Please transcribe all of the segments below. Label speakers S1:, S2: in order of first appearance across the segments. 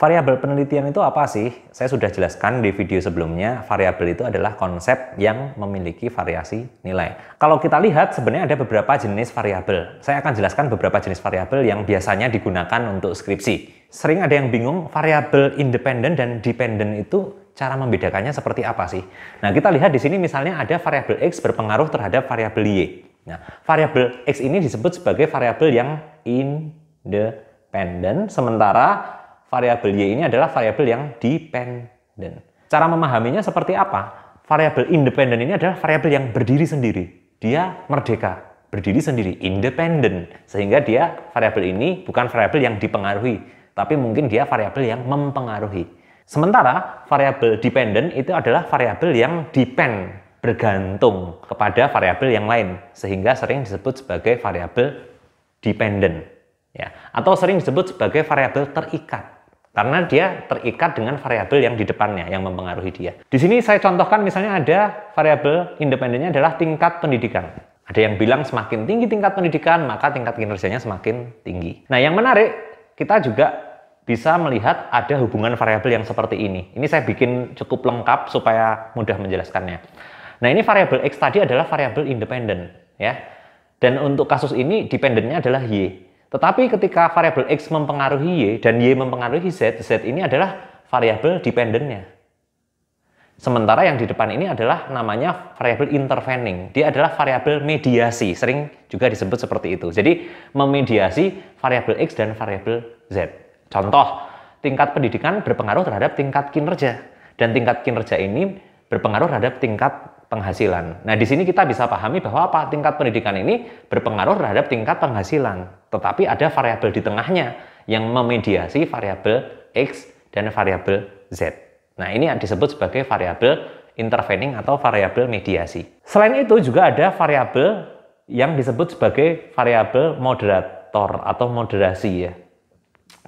S1: Variabel penelitian itu apa sih? Saya sudah jelaskan di video sebelumnya, variabel itu adalah konsep yang memiliki variasi nilai. Kalau kita lihat sebenarnya ada beberapa jenis variabel. Saya akan jelaskan beberapa jenis variabel yang biasanya digunakan untuk skripsi. Sering ada yang bingung variabel independen dan dependen itu cara membedakannya seperti apa sih? Nah, kita lihat di sini misalnya ada variabel X berpengaruh terhadap variabel Y. Nah, variabel X ini disebut sebagai variabel yang independen, sementara variabel y ini adalah variabel yang dependent. Cara memahaminya seperti apa? Variabel independen ini adalah variabel yang berdiri sendiri. Dia merdeka, berdiri sendiri, independen. Sehingga dia variabel ini bukan variabel yang dipengaruhi, tapi mungkin dia variabel yang mempengaruhi. Sementara variabel dependent itu adalah variabel yang depend, bergantung kepada variabel yang lain, sehingga sering disebut sebagai variabel dependent, ya atau sering disebut sebagai variabel terikat karena dia terikat dengan variabel yang di depannya yang mempengaruhi dia. Di sini saya contohkan misalnya ada variabel independennya adalah tingkat pendidikan. Ada yang bilang semakin tinggi tingkat pendidikan, maka tingkat kinerjanya semakin tinggi. Nah, yang menarik, kita juga bisa melihat ada hubungan variabel yang seperti ini. Ini saya bikin cukup lengkap supaya mudah menjelaskannya. Nah, ini variabel X tadi adalah variabel independen, ya. Dan untuk kasus ini dependennya adalah Y. Tetapi ketika variabel X mempengaruhi Y dan Y mempengaruhi Z, Z ini adalah variabel dependennya. Sementara yang di depan ini adalah namanya variabel intervening. Dia adalah variabel mediasi, sering juga disebut seperti itu. Jadi memediasi variabel X dan variabel Z. Contoh, tingkat pendidikan berpengaruh terhadap tingkat kinerja dan tingkat kinerja ini berpengaruh terhadap tingkat penghasilan. Nah, di sini kita bisa pahami bahwa apa tingkat pendidikan ini berpengaruh terhadap tingkat penghasilan, tetapi ada variabel di tengahnya yang memediasi variabel x dan variabel z. Nah, ini disebut sebagai variabel intervening atau variabel mediasi. Selain itu juga ada variabel yang disebut sebagai variabel moderator atau moderasi ya.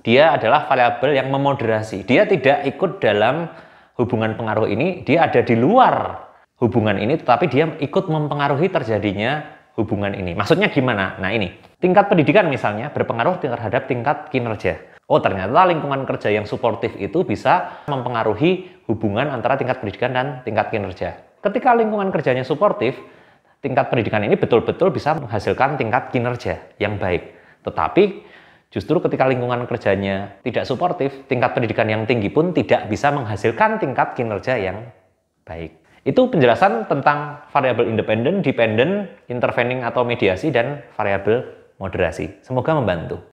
S1: Dia adalah variabel yang memoderasi. Dia tidak ikut dalam hubungan pengaruh ini, dia ada di luar hubungan ini, tetapi dia ikut mempengaruhi terjadinya hubungan ini. Maksudnya gimana? Nah ini, tingkat pendidikan misalnya berpengaruh terhadap tingkat kinerja. Oh ternyata lingkungan kerja yang suportif itu bisa mempengaruhi hubungan antara tingkat pendidikan dan tingkat kinerja. Ketika lingkungan kerjanya suportif, tingkat pendidikan ini betul-betul bisa menghasilkan tingkat kinerja yang baik. Tetapi justru ketika lingkungan kerjanya tidak suportif, tingkat pendidikan yang tinggi pun tidak bisa menghasilkan tingkat kinerja yang baik. Itu penjelasan tentang variabel independen, dependen, intervening atau mediasi, dan variabel moderasi. Semoga membantu.